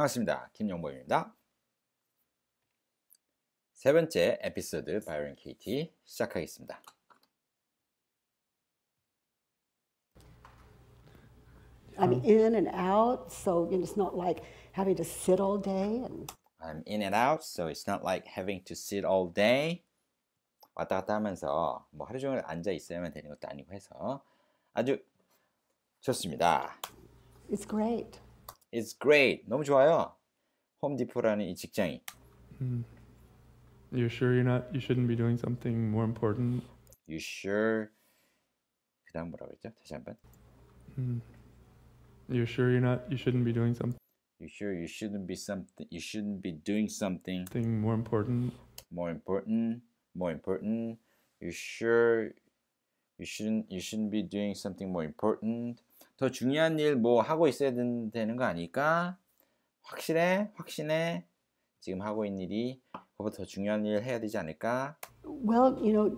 반갑습니다. 김영범입니다. 세 번째 에피소드 바이오린 KT 시작하겠습니다. I'm in and out, so it's not like having to sit all day. And... I'm in and out, so it's not like having to sit all day. 왔다 갔다 하면서 뭐 하루 종일 앉아 있어야만 되는 것도 아니고 해서 아주 좋습니다. It's great. is great. 너무 좋아요. 홈디포라는 이 직장이. Hmm. You sure you're not? You shouldn't be doing something more important. You sure? 그다음 뭐라고 했죠? 다시 한번. Hmm. You sure you're not? You shouldn't be doing something. You sure you shouldn't be something? You shouldn't be doing something. Something more important. More important. More important. You sure? You shouldn't. You shouldn't be doing something more important. 더 중요한 일 뭐 하고 있어야 된, 되는 거 아닐까? 확실해? 확신해? 지금 하고 있는 일이 그보다 더 중요한 일 해야 되지 않을까? Well, you know,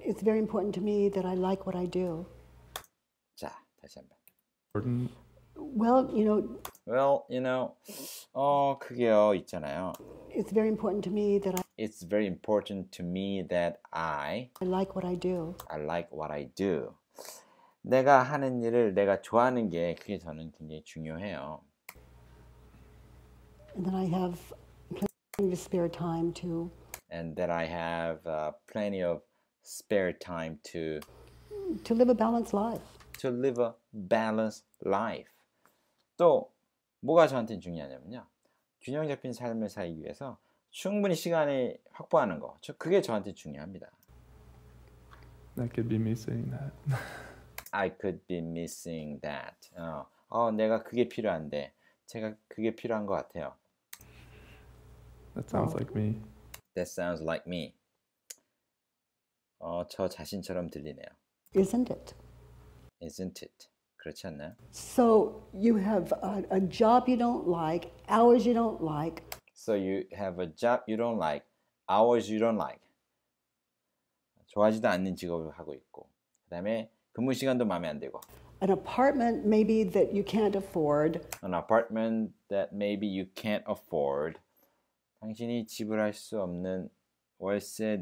it's very important to me that I like what I do. 자, 다시 한 번. Important. Well, you know. Well, you know. 어, 그게요 있잖아요. It's very important to me that I. It's very important to me that I. I like what I do. I like what I do. 내가 하는 일을 내가 좋아하는 게 그게 저는 굉장히 중요해요. And then I have plenty of spare time to. And that I have uh, plenty of spare time to. To live a balanced life. To live a balanced life. 또 뭐가 저한테는 중요하냐면요. 균형 잡힌 삶을 살기 위해서 충분히 시간을 확보하는 거. 그게 저한테 중요합니다. That could be me saying that. I could be missing that. 어, 어 내가 그게 필요한데 제가 그게 필요한 것 같아요. That sounds like me. That sounds like me. 어, 저 자신처럼 들리네요. Isn't it? Isn't it? 그렇지 않나요? So you have a, a job you don't like, hours you don't like. So you have a job you don't like, hours you don't like. 좋아하지도 않는 직업을 하고 있고, 그다음에 근무 시간도 마음에 안 들고. An apartment maybe that you can't afford. An apartment that maybe you can't afford. 당신이 지불할 수 없는 월세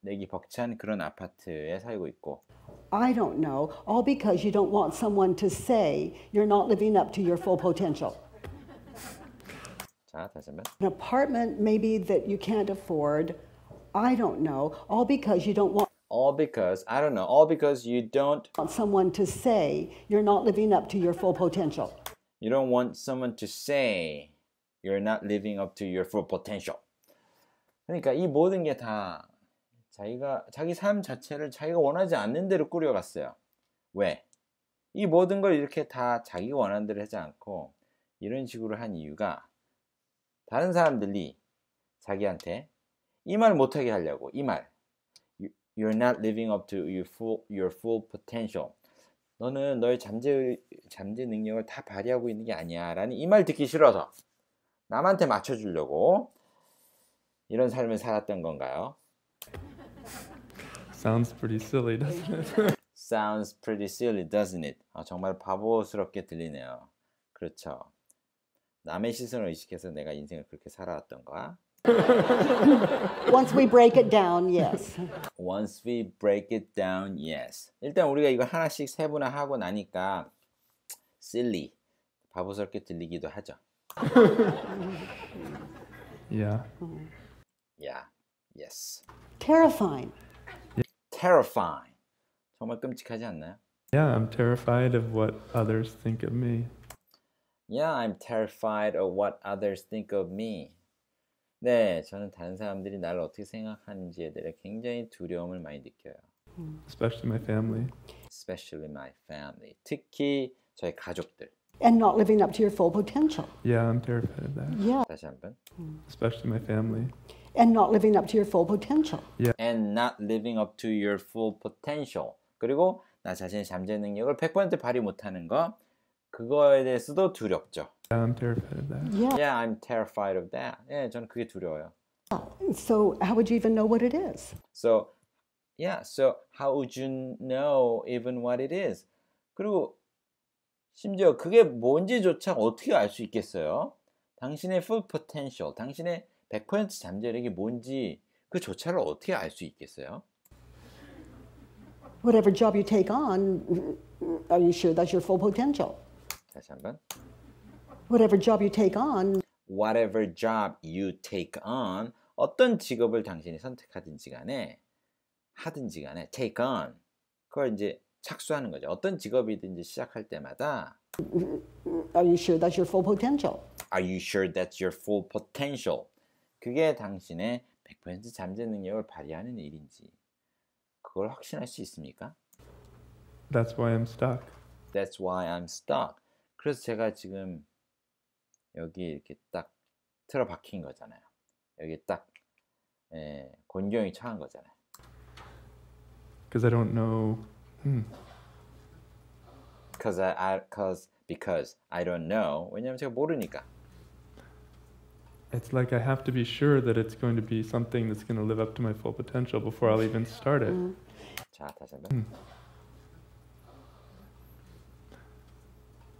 내기 벅찬 그런 아파트에 살고 있고. I don't know. All because you don't want someone to say you're not living up to your full potential. 자, 다시 An apartment maybe that you can't afford. I don't know. All because you don't want all because I don't know, all because you don't want someone to say you're not living up to your full potential. You don't want someone to say you're not living up to your full potential. 그러니까 이 모든 게 다 자기가 자기 삶 자체를 자기가 원하지 않는 대로 꾸려갔어요. 왜? 이 모든 걸 이렇게 다 자기가 원하는 대로 하지 않고 이런 식으로 한 이유가 다른 사람들이 자기한테 이 말 못하게 하려고 이말 You're not living up to your full, your full potential. 너는 너의 잠재, 잠재 능력을 다 발휘하고 있는 게 아니야. 라는 이 말 듣기 싫어서 남한테 맞춰주려고 이런 삶을 살았던 건가요? Sounds pretty silly, doesn't it? Sounds pretty silly, doesn't it? 아, 정말 바보스럽게 들리네요. 그렇죠. 남의 시선을 의식해서 내가 인생을 그렇게 살아왔던가? Once we break it down, yes. Once we break it down, yes. 일단 우리가 이거 하나씩 세분화하고 나니까 silly, 바보스럽게 들리기도 하죠. yeah. Yeah. Yes. Terrifying. Terrifying. 정말 끔찍하지 않나요? Yeah, I'm terrified of what others think of me. Yeah, I'm terrified of what others think of me. 네, 저는 다른 사람들이 나를 어떻게 생각하는지에 대해 굉장히 두려움을 많이 느껴요. Especially my family. Especially my family. 특히 저희 가족들. And not living up to your full potential. Yeah, I'm terrified of that. Yeah. 다시 한 번. Especially my family. And not living up to your full potential. Yeah. And not living up to your full potential. 그리고 나 자신의 잠재 능력을 100% 발휘 못하는 거. 그거에 대해서도 두렵죠. I'm terrified of that. Yeah. Yeah, I'm terrified of that. 예, 저는 그게 두려워요. So how would you even know what it is? So yeah, so how would you know even what it is? 그리고 심지어 그게 뭔지조차 어떻게 알 수 있겠어요? 당신의 full potential, 당신의 100% 잠재력이 뭔지 그 조차를 어떻게 알 수 있겠어요? Whatever job you take on, are you sure that's your full potential? 다시 한번. Whatever job you take on. Whatever job you take on. 어떤 직업을 당신이 선택하든지 간에 하든지 간에 take on. 그걸 이제 착수하는 거죠. 어떤 직업이든지 시작할 때마다 Are you sure that's your full potential? Are you sure that's your full potential? 그게 당신의 100% 잠재 능력을 발휘하는 일인지 그걸 확신할 수 있습니까? That's why I'm stuck. That's why I'm stuck. 그래서 제가 지금 여기 이렇게 딱 틀어 박힌 거잖아요. 여기 딱 예, 곤경이 처한 거잖아요. Because I don't know. Hmm. Cause I, I, cause because I don't know. 왜냐면 제가 모르니까. It's like I have to be sure that it's going to be something that's going to live up to my full potential before I'll even start it. 자, 다시 한번. Hmm.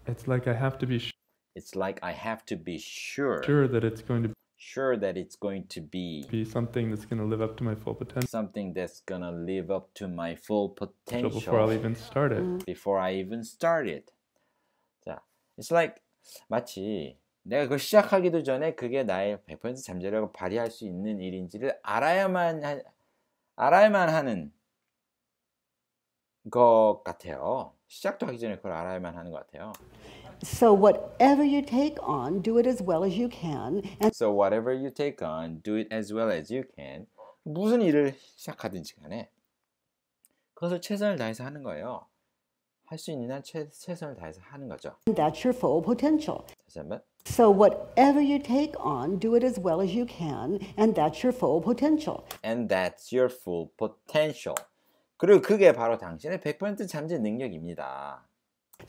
It's like I have to be sure. It's like I have to be sure. Sure that it's going to be sure that it's going to be be something that's going to live up to my full potential. Something that's going to live up to my full potential before i even start it. Mm. Before I even start it. 자, it's like 마치 내가 그 시작하기도 전에 그게 나의 100% 잠재력을 발휘할 수 있는 일인지를 알아야만 하, 알아야만 하는 것 같아요. 시작도 하기 전에 그걸 알아야만 하는 것 같아요. So whatever you take on, do it as well as you can. And so whatever you take on, do it as well as you can. 무슨 일을 시작하든지 간에 그것을 최선을 다해서 하는 거예요. 할 수 있는 한 최, 최선을 다해서 하는 거죠. That's your full potential. 다시 한번. So whatever you take on, do it as well as you can, and that's your full potential. And that's your full potential. 그리고 그게 바로 당신의 100% 잠재 능력입니다.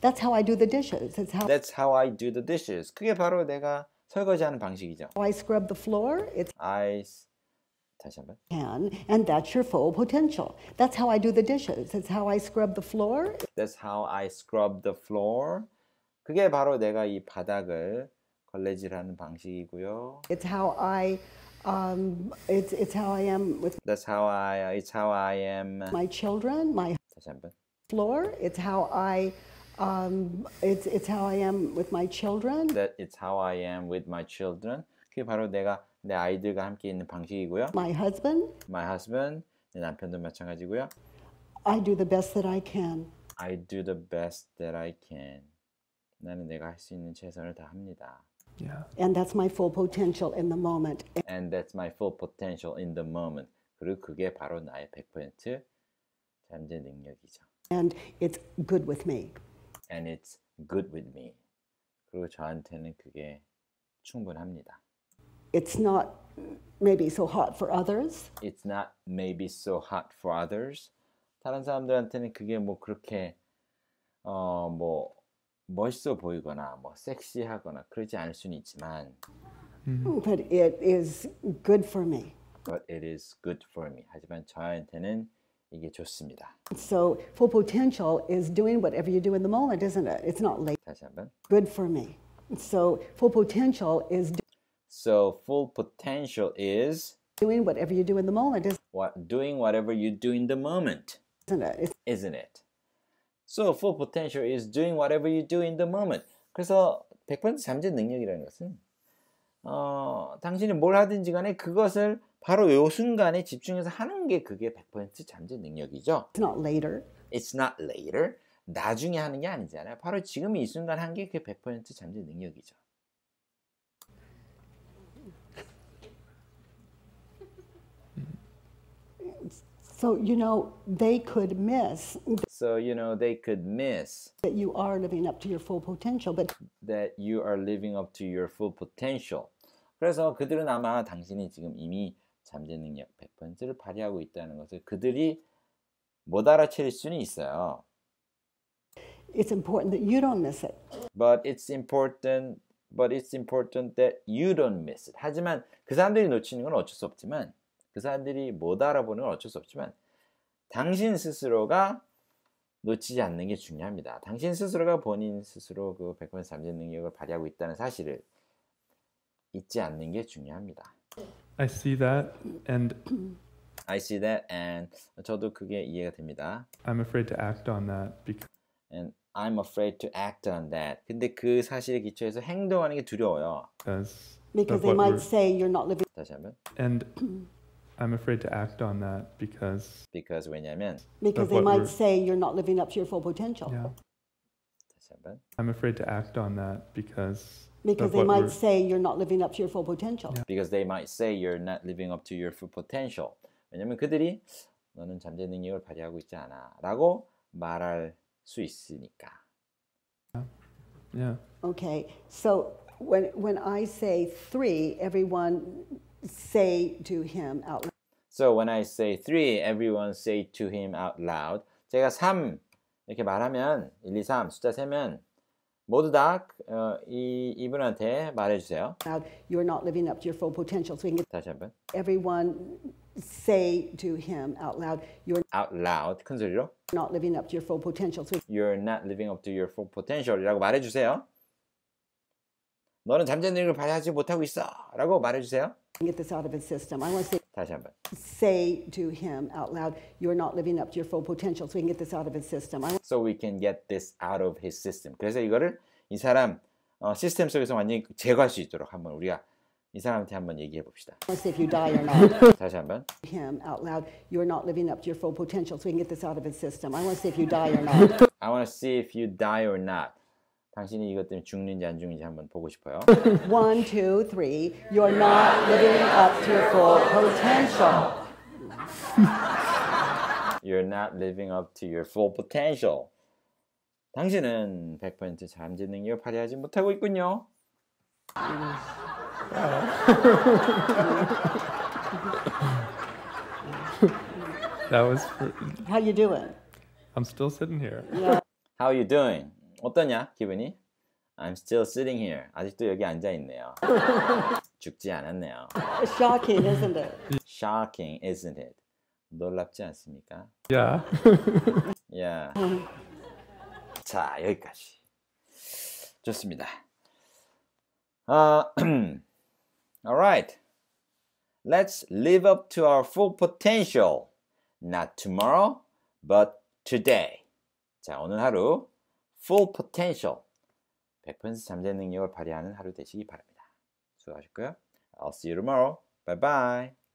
That's how I do the dishes. That's how, That's how I do the dishes. 그게 바로 내가 설거지하는 방식이죠. I scrub the floor. It's I 다시 한번. Can and that's your full potential. That's how I do the dishes. That's how I scrub the floor. That's how I scrub the floor. 그게 바로 내가 이 바닥을 걸레질하는 방식이고요. It's how I Um, it's, it's how I am with. That's how I. Uh, it's how I am. Uh, my children, my floor. It's how I. Um, it's, it's how I am with my children. That it's how I am with my children. 그게 바로 내가 내 아이들과 함께 있는 방식이고요. My husband. My husband. 내 남편도 마찬가지고요. I do the best that I can. I do the best that I can. 나는 내가 할 수 있는 최선을 다합니다. Yeah. And that's my full potential in the moment. And that's my full potential in the moment. 그리고 그게 바로 나의 100% 잠재 능력이죠. And it's good with me. And it's good with me. 그리고 저한테는 그게 충분합니다. It's not maybe so hot for others. It's not maybe so hot for others. 다른 사람들한테는 그게 뭐 그렇게 어뭐 멋있어 보이거나 뭐 섹시하거나 그러지 않을 수는 있지만 But it is good for me. But it is good for me. 하지만 저한테는 이게 좋습니다. So full potential is doing whatever you do in the moment, isn't it? It's not late. 다시 한번. Good for me. So full potential is do- So full potential is doing whatever you do in the moment, is- what doing whatever you do in the moment, isn't it? It's- isn't it? So full potential is doing whatever you do in the moment. 그래서 100% 잠재 능력이라는 것은 어, 당신이 뭘 하든지 간에 그것을 바로 요 순간에 집중해서 하는 게 그게 100% 잠재 능력이죠. It's not later. It's not later. 나중에 하는 게 아니잖아요. 바로 지금 이 순간 한게 그게 100% 잠재 능력이죠. So, you know, they could miss. So, you know, they could miss. That you are living up to your full potential. But that you are living up to your full potential. 그래서 그들은 아마 당신이 지금 이미 잠재 능력 100%를 발휘하고 있다는 것을 그들이 못 알아챌 수는 있어요. It's important that you don't miss it. But it's important but it's important that you don't miss it. 하지만 그 사람들이 놓치는 건 어쩔 수 없지만 그 사람들이 못 알아보는 건 어쩔 수 없지만 당신 스스로가 놓치지 않는 게 중요합니다. 당신 스스로가 본인 스스로 그100% 잠재 능력을 발휘하고 있다는 사실을 잊지 않는 게 중요합니다. I see that and I see that and 저도 그게 이해가 됩니다. I'm afraid to act on that because and I'm afraid to act on that. 근데 그 사실에 기초해서 행동하는 게 두려워요. Because they might say you're not living 다시 한번. And I'm afraid to act on that because because 왜냐면 because they might say you're not living up to your full potential. Yeah. 한번. I'm afraid to act on that because because they might say you're not living up to your full potential. Yeah. Because they might say you're not living up to your full potential. 왜냐면 그들이 너는 잠재 능력을 발휘하고 있지 않아라고 말할 수 있으니까. Yeah. yeah. Okay. So when when I say 3 everyone say to him out loud. So when I say three, everyone say to him out loud. 제가 3 이렇게 말하면 1, 2, 3 숫자 세면 모두 다 어, 이, 이분한테 말해주세요. You're not living up to your full potential. So we can 다시 한번. Everyone say to him out loud. You're out loud 큰 소리로. Not living up to your full potential. So you're not living up to your full potential. potential이라고 말해주세요. 너는 잠자는 일을 발휘하지 못하고 있어. 라고 말해주세요. Get this out of his system. I want to say, 다시 한번. Say to him out loud, you're not living up to your full potential. So we can get this out of his system. I want... So we can get this out of his system. 그래서 이거를 이 사람 어, 시스템 속에서 완전히 제거할 수 있도록 한번 우리가 이 사람한테 한번 얘기해 봅시다. If you die or not. 다시 한번. Him out loud. You're not living up to your full potential. So we can get this out of his system. I want to see if you die or not. I want to see if you die or not. 당신이 이것 때문에 죽는지 안 죽는지 한번 보고 싶어요. One, two, three. You're not living up to your full potential. You're not living up to your full potential. 당신은 100% 잠재 능력을 발휘하지 못하고 있군요. That was. For... How you doing? I'm still sitting here. Yeah. How you doing? 어떠냐 기분이? I'm still sitting here. 아직도 여기 앉아 있네요. 죽지 않았네요. Shocking, isn't it? Shocking, isn't it? 놀랍지 않습니까? 야. Yeah. 야. Yeah. 자, 여기까지. 좋습니다. 아, uh, all right. Let's live up to our full potential. Not tomorrow, but today. 자, 오늘 하루 full potential 100% 잠재능력을 발휘하는 하루 되시기 바랍니다. 수고하셨고요. I'll see you tomorrow. Bye bye.